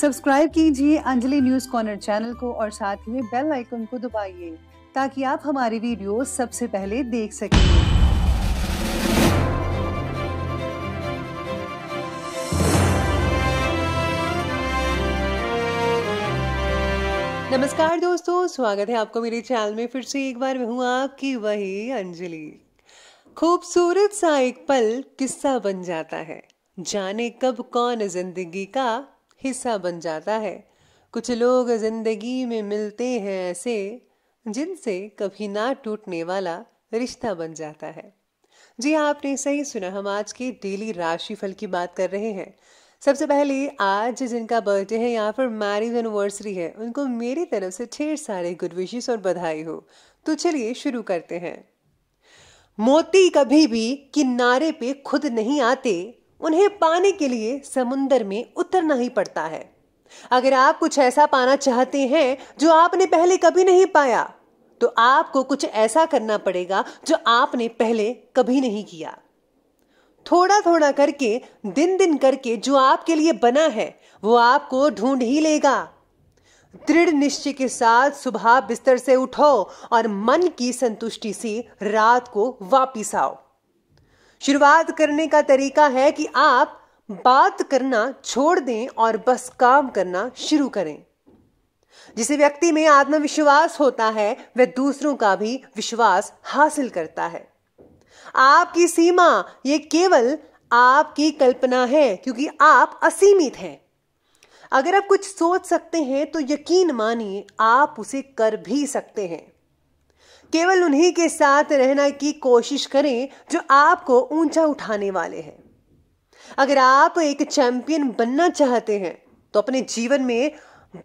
subscribe कीजिए Anjali news corner channel को और साथ में बेल आइकन को दबाइए ताकि आप हमारी वीडियो सबसे पहले देख सकें नमस्कार दोस्तों स्वागत है आपको मेरे चैनल में फिर से एक बार मैं हूँ आपकी वही अंजलि खूबसूरत सा एक पल किस्सा बन जाता है जाने कब कौन जिंदगी का हिस्सा बन जाता है कुछ लोग जिंदगी में मिलते हैं ऐसे जिनसे कभी ना टूटने वाला रिश्ता बन जाता है जी हाँ, आपने सही सुना हम आज के डेली राशि फल की बात कर रहे हैं सबसे पहले आज जिनका बर्थडे है या फिर मैरिज एनिवर्सरी है उनको मेरी तरफ से ढेर सारे गुड विशेष और बधाई हो तो चलिए शुरू करते हैं मोती कभी भी किनारे पे खुद नहीं आते उन्हें पाने के लिए समुंदर में उतरना ही पड़ता है अगर आप कुछ ऐसा पाना चाहते हैं जो आपने पहले कभी नहीं पाया तो आपको कुछ ऐसा करना पड़ेगा जो आपने पहले कभी नहीं किया थोड़ा थोड़ा करके दिन दिन करके जो आपके लिए बना है वो आपको ढूंढ ही लेगा दृढ़ निश्चय के साथ सुबह बिस्तर से उठो और मन की संतुष्टि से रात को वापिस आओ शुरुआत करने का तरीका है कि आप बात करना छोड़ दें और बस काम करना शुरू करें जिस व्यक्ति में आत्मविश्वास होता है वह दूसरों का भी विश्वास हासिल करता है आपकी सीमा ये केवल आपकी कल्पना है क्योंकि आप असीमित हैं अगर आप कुछ सोच सकते हैं तो यकीन मानिए आप उसे कर भी सकते हैं केवल उन्हीं के साथ रहना की कोशिश करें जो आपको ऊंचा उठाने वाले हैं अगर आप एक चैंपियन बनना चाहते हैं तो अपने जीवन में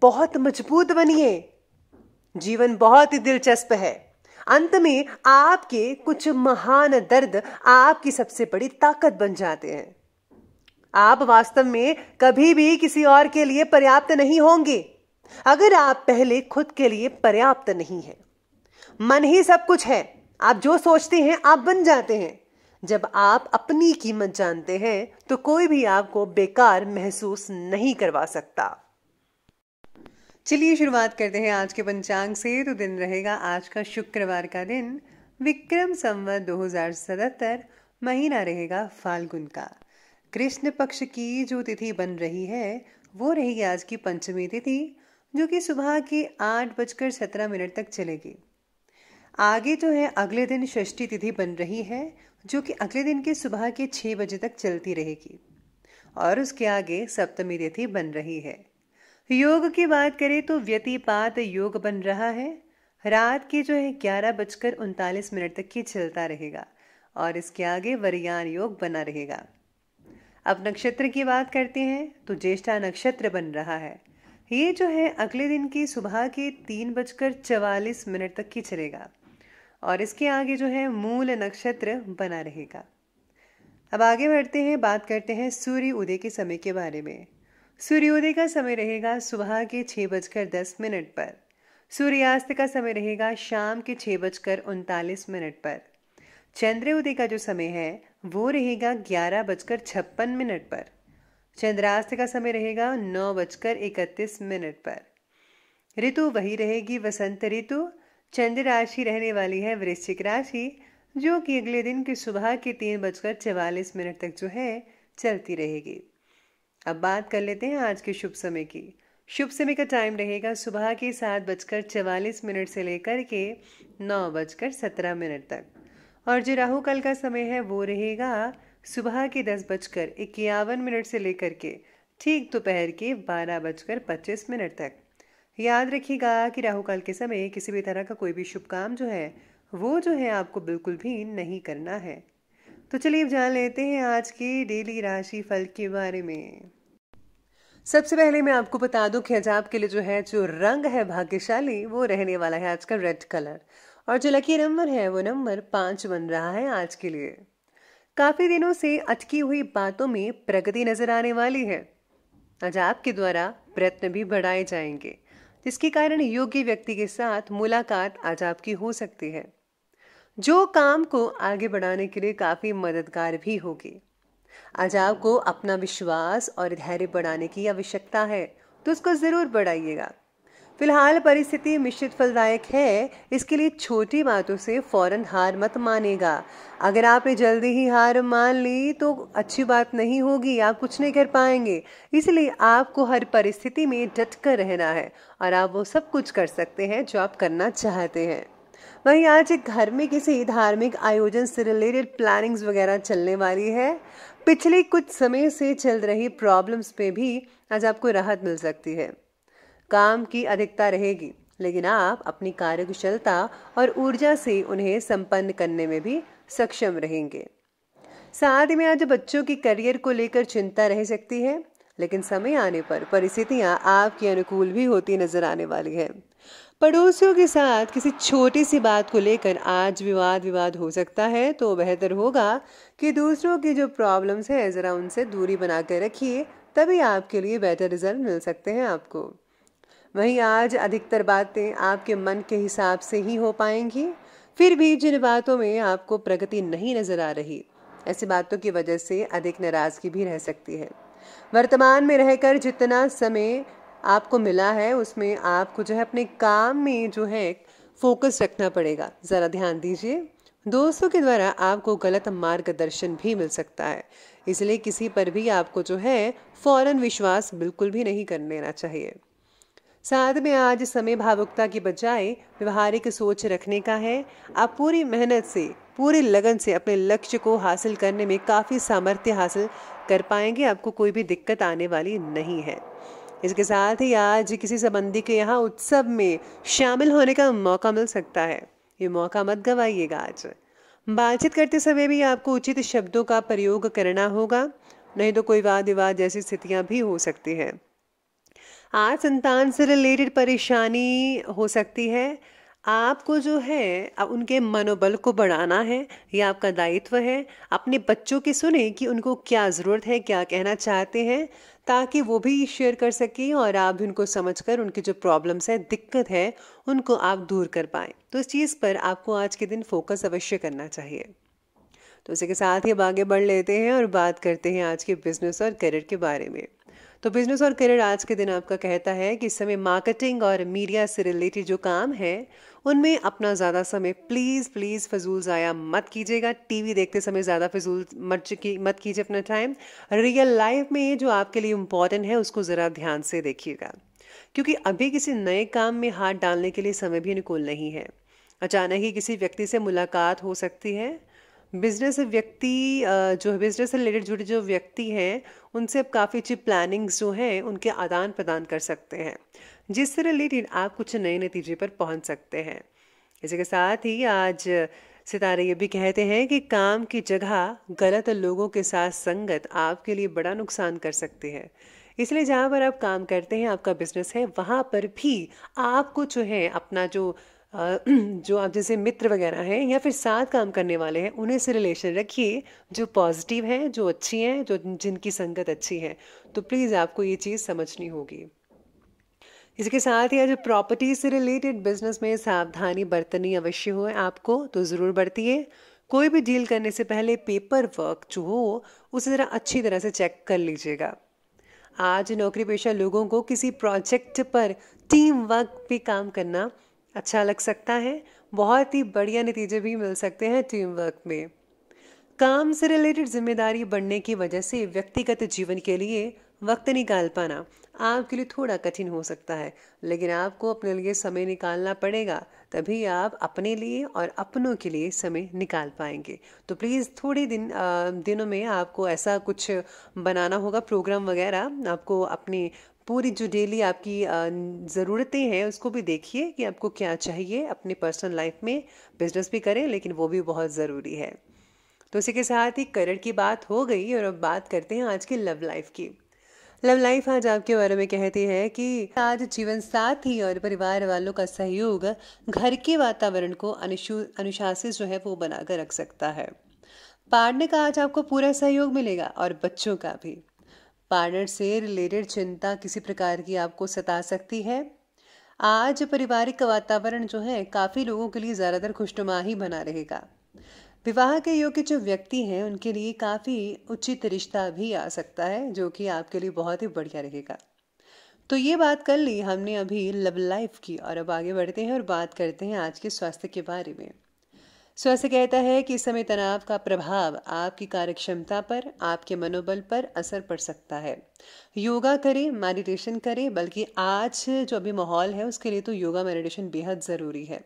बहुत मजबूत बनिए जीवन बहुत ही दिलचस्प है अंत में आपके कुछ महान दर्द आपकी सबसे बड़ी ताकत बन जाते हैं आप वास्तव में कभी भी किसी और के लिए पर्याप्त नहीं होंगे अगर आप पहले खुद के लिए पर्याप्त नहीं हैं मन ही सब कुछ है आप जो सोचते हैं आप बन जाते हैं जब आप अपनी कीमत जानते हैं तो कोई भी आपको बेकार महसूस नहीं करवा सकता चलिए शुरुआत करते हैं आज के पंचांग से तो दिन रहेगा आज का शुक्रवार का दिन विक्रम संवत दो हजार सतहत्तर महीना रहेगा फाल्गुन का कृष्ण पक्ष की जो तिथि बन रही है वो रहेगी आज की पंचमी तिथि जो कि सुबह के आठ बजकर सत्रह मिनट तक चलेगी आगे जो है अगले दिन षष्ठी तिथि बन रही है जो कि अगले दिन के सुबह के छः बजे तक चलती रहेगी और उसके आगे सप्तमी तिथि बन रही है योग की बात करें तो व्यतिपात योग बन रहा है रात के जो है ग्यारह बजकर उनतालीस मिनट तक की चलता रहेगा और इसके आगे वरियान योग बना रहेगा अब नक्षत्र की बात करते हैं तो ज्येष्ठा नक्षत्र बन रहा है ये जो है अगले दिन की सुबह के तीन बजकर चवालीस मिनट तक की चलेगा और इसके आगे जो है मूल नक्षत्र बना रहेगा अब आगे बढ़ते हैं बात करते हैं सूर्य उदय के समय के बारे में सूर्योदय का समय रहेगा सुबह के छः बजकर दस मिनट पर सूर्यास्त का समय रहेगा शाम के छः बजकर उनतालीस मिनट पर चंद्रोदय का जो समय है वो रहेगा ग्यारह बजकर छप्पन मिनट पर चंद्रास्त का समय रहेगा नौ बजकर इकतीस मिनट पर ऋतु वही रहेगी वसंत ऋतु चंद्र राशि रहने वाली है वृश्चिक राशि जो कि अगले दिन की सुबह के तीन बजकर चवालीस मिनट तक जो है चलती रहेगी अब बात कर लेते हैं आज के शुभ समय की शुभ समय का टाइम रहेगा सुबह के सात बजकर चवालीस मिनट से लेकर के नौ बजकर सत्रह मिनट तक और जो राहु कल का समय है वो रहेगा सुबह के दस बजकर इक्यावन मिनट से लेकर के ठीक दोपहर के बारह बजकर पच्चीस मिनट तक याद रखिएगा कि राहु काल के समय किसी भी तरह का कोई भी शुभ काम जो है वो जो है आपको बिल्कुल भी नहीं करना है तो चलिए जान लेते हैं आज के डेली राशि फल के बारे में सबसे पहले मैं आपको बता दूं कि आज आपके लिए जो है जो रंग है भाग्यशाली वो रहने वाला है आज का रेड कलर और जो लकी नंबर है वो नंबर पांच बन रहा है आज के लिए काफी दिनों से अटकी हुई बातों में प्रगति नजर आने वाली है आज आपके द्वारा प्रयत्न भी बढ़ाए जाएंगे जिसके कारण योग्य व्यक्ति के साथ मुलाकात आज आपकी हो सकती है जो काम को आगे बढ़ाने के लिए काफी मददगार भी होगी आज आपको अपना विश्वास और धैर्य बढ़ाने की आवश्यकता है तो उसको जरूर बढ़ाइएगा फिलहाल परिस्थिति मिश्रित फलदायक है इसके लिए छोटी बातों से फौरन हार मत मानेगा अगर आपने जल्दी ही हार मान ली तो अच्छी बात नहीं होगी आप कुछ नहीं कर पाएंगे इसलिए आपको हर परिस्थिति में डट कर रहना है और आप वो सब कुछ कर सकते हैं जो आप करना चाहते हैं वहीं आज एक घर में किसी धार्मिक आयोजन से रिलेटेड प्लानिंग्स वगैरह चलने वाली है पिछले कुछ समय से चल रही प्रॉब्लम्स पे भी आज आपको राहत मिल सकती है काम की अधिकता रहेगी लेकिन आप अपनी कार्यकुशलता और ऊर्जा से उन्हें संपन्न करने में भी सक्षम रहेंगे साथ में आज बच्चों की करियर को लेकर चिंता रह सकती है लेकिन समय आने पर परिस्थितियां आपके अनुकूल भी होती नजर आने वाली है पड़ोसियों के साथ किसी छोटी सी बात को लेकर आज विवाद विवाद हो सकता है तो बेहतर होगा कि दूसरों की जो प्रॉब्लम्स हैं ज़रा उनसे दूरी बनाकर रखिए तभी आपके लिए बेहतर रिजल्ट मिल सकते हैं आपको वहीं आज अधिकतर बातें आपके मन के हिसाब से ही हो पाएंगी फिर भी जिन बातों में आपको प्रगति नहीं नजर आ रही ऐसी बातों की वजह से अधिक नाराजगी भी रह सकती है वर्तमान में रहकर जितना समय आपको मिला है उसमें आपको जो है अपने काम में जो है फोकस रखना पड़ेगा ज़रा ध्यान दीजिए दोस्तों के द्वारा आपको गलत मार्गदर्शन भी मिल सकता है इसलिए किसी पर भी आपको जो है फौरन विश्वास बिल्कुल भी नहीं कर लेना चाहिए साथ में आज समय भावुकता की बजाय व्यवहारिक सोच रखने का है आप पूरी मेहनत से पूरी लगन से अपने लक्ष्य को हासिल करने में काफ़ी सामर्थ्य हासिल कर पाएंगे आपको कोई भी दिक्कत आने वाली नहीं है इसके साथ ही आज किसी संबंधी के यहाँ उत्सव में शामिल होने का मौका मिल सकता है ये मौका मत गवाइएगा आज बातचीत करते समय भी आपको उचित शब्दों का प्रयोग करना होगा नहीं तो कोई वाद विवाद जैसी स्थितियाँ भी हो सकती हैं आज संतान से रिलेटेड परेशानी हो सकती है आपको जो है उनके मनोबल को बढ़ाना है यह आपका दायित्व है अपने बच्चों की सुने कि उनको क्या ज़रूरत है क्या कहना चाहते हैं ताकि वो भी शेयर कर सकें और आप भी उनको समझ कर उनकी जो प्रॉब्लम्स हैं दिक्कत है उनको आप दूर कर पाएँ तो इस चीज़ पर आपको आज के दिन फोकस अवश्य करना चाहिए तो इसी के साथ ही अब आगे बढ़ लेते हैं और बात करते हैं आज के बिजनेस और करियर के बारे में तो बिजनेस और करियर आज के दिन आपका कहता है कि समय मार्केटिंग और मीडिया से रिलेटेड जो काम है उनमें अपना ज़्यादा समय प्लीज़ प्लीज़ फजूल ज़ाया मत कीजिएगा टीवी देखते समय ज़्यादा फजूल मत की मत कीजिए अपना टाइम रियल लाइफ में जो आपके लिए इम्पॉर्टेंट है उसको ज़रा ध्यान से देखिएगा क्योंकि अभी किसी नए काम में हाथ डालने के लिए समय भी अनुकूल नहीं है अचानक ही किसी व्यक्ति से मुलाकात हो सकती है बिजनेस व्यक्ति जो है बिजनेस से रिलेटेड जुड़े जो व्यक्ति हैं उनसे आप काफ़ी अच्छी प्लानिंग्स जो हैं उनके आदान प्रदान कर सकते हैं जिससे रिलेटेड आप कुछ नए नतीजे पर पहुंच सकते हैं इसी के साथ ही आज सितारे ये भी कहते हैं कि काम की जगह गलत लोगों के साथ संगत आपके लिए बड़ा नुकसान कर सकती है इसलिए जहाँ पर आप काम करते हैं आपका बिजनेस है वहाँ पर भी आपको जो है अपना जो जो आप जैसे मित्र वगैरह हैं या फिर साथ काम करने वाले हैं उन्हें से रिलेशन रखिए जो पॉजिटिव हैं जो अच्छी हैं जो जिनकी संगत अच्छी है तो प्लीज़ आपको ये चीज़ समझनी होगी इसके साथ ही आज प्रॉपर्टी से रिलेटेड बिजनेस में सावधानी बरतनी अवश्य हो आपको तो ज़रूर बरतिए कोई भी डील करने से पहले पेपर वर्क जो हो उसे ज़रा अच्छी तरह से चेक कर लीजिएगा आज नौकरी पेशा लोगों को किसी प्रोजेक्ट पर टीम वर्क पे काम करना अच्छा लग सकता है बहुत ही बढ़िया नतीजे भी मिल सकते हैं टीम वर्क में काम से रिलेटेड जिम्मेदारी बढ़ने की वजह से व्यक्तिगत जीवन के लिए वक्त निकाल पाना आपके लिए थोड़ा कठिन हो सकता है लेकिन आपको अपने लिए समय निकालना पड़ेगा तभी आप अपने लिए और अपनों के लिए समय निकाल पाएंगे तो प्लीज़ थोड़े दिन आ, दिनों में आपको ऐसा कुछ बनाना होगा प्रोग्राम वगैरह आपको अपनी पूरी जो डेली आपकी ज़रूरतें हैं उसको भी देखिए कि आपको क्या चाहिए अपने पर्सनल लाइफ में बिजनेस भी करें लेकिन वो भी बहुत ज़रूरी है तो इसी के साथ ही करियर की बात हो गई और अब बात करते हैं आज की लव लाइफ की लव लाइफ आज आपके बारे में कहती है कि आज जीवन साथी और परिवार वालों का सहयोग घर के वातावरण को अनुशासित जो है वो बनाकर रख सकता है पार्टनर का आज आपको पूरा सहयोग मिलेगा और बच्चों का भी पार्टनर से रिलेटेड चिंता किसी प्रकार की आपको सता सकती है आज पारिवारिक वातावरण जो है काफ़ी लोगों के लिए ज़्यादातर खुशनुमा ही बना रहेगा विवाह के योग के जो व्यक्ति हैं उनके लिए काफ़ी उचित रिश्ता भी आ सकता है जो कि आपके लिए बहुत ही बढ़िया रहेगा तो ये बात कर ली हमने अभी लव लाइफ की और अब आगे बढ़ते हैं और बात करते हैं आज के स्वास्थ्य के बारे में स्वास्थ्य कहता है कि इस समय तनाव का प्रभाव आपकी कार्यक्षमता पर आपके मनोबल पर असर पड़ सकता है योगा करें मेडिटेशन करें बल्कि आज जो अभी माहौल है उसके लिए तो योगा मेडिटेशन बेहद ज़रूरी है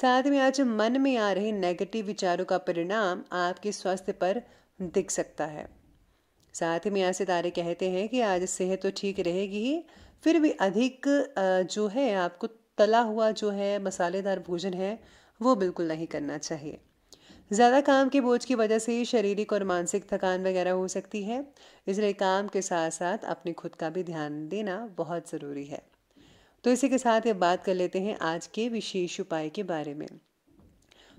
साथ में आज मन में आ रहे नेगेटिव विचारों का परिणाम आपके स्वास्थ्य पर दिख सकता है साथ में यहाँ सितारे कहते हैं कि आज सेहत तो ठीक रहेगी ही फिर भी अधिक जो है आपको तला हुआ जो है मसालेदार भोजन है वो बिल्कुल नहीं करना चाहिए ज़्यादा काम के बोझ की वजह से ही शारीरिक और मानसिक थकान वगैरह हो सकती है इसलिए काम के साथ साथ अपने खुद का भी ध्यान देना बहुत ज़रूरी है तो इसी के साथ ये बात कर लेते हैं आज के विशेष उपाय के बारे में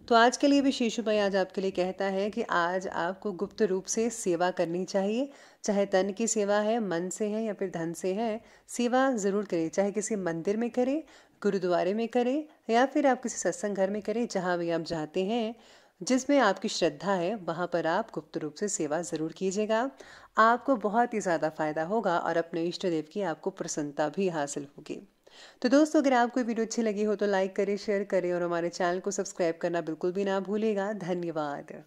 तो आज के लिए भी भाई आज आपके लिए कहता है कि आज आपको गुप्त रूप से सेवा करनी चाहिए चाहे तन की सेवा है मन से है या फिर धन से है सेवा ज़रूर करें चाहे किसी मंदिर में करें गुरुद्वारे में करें या फिर आप किसी सत्संग घर में करें जहाँ भी आप जाते हैं जिसमें आपकी श्रद्धा है वहाँ पर आप गुप्त रूप से सेवा ज़रूर कीजिएगा आपको बहुत ही ज़्यादा फायदा होगा और अपने इष्ट देव की आपको प्रसन्नता भी हासिल होगी तो दोस्तों अगर आपको वीडियो अच्छी लगी हो तो लाइक करें शेयर करें और हमारे चैनल को सब्सक्राइब करना बिल्कुल भी ना भूलेगा धन्यवाद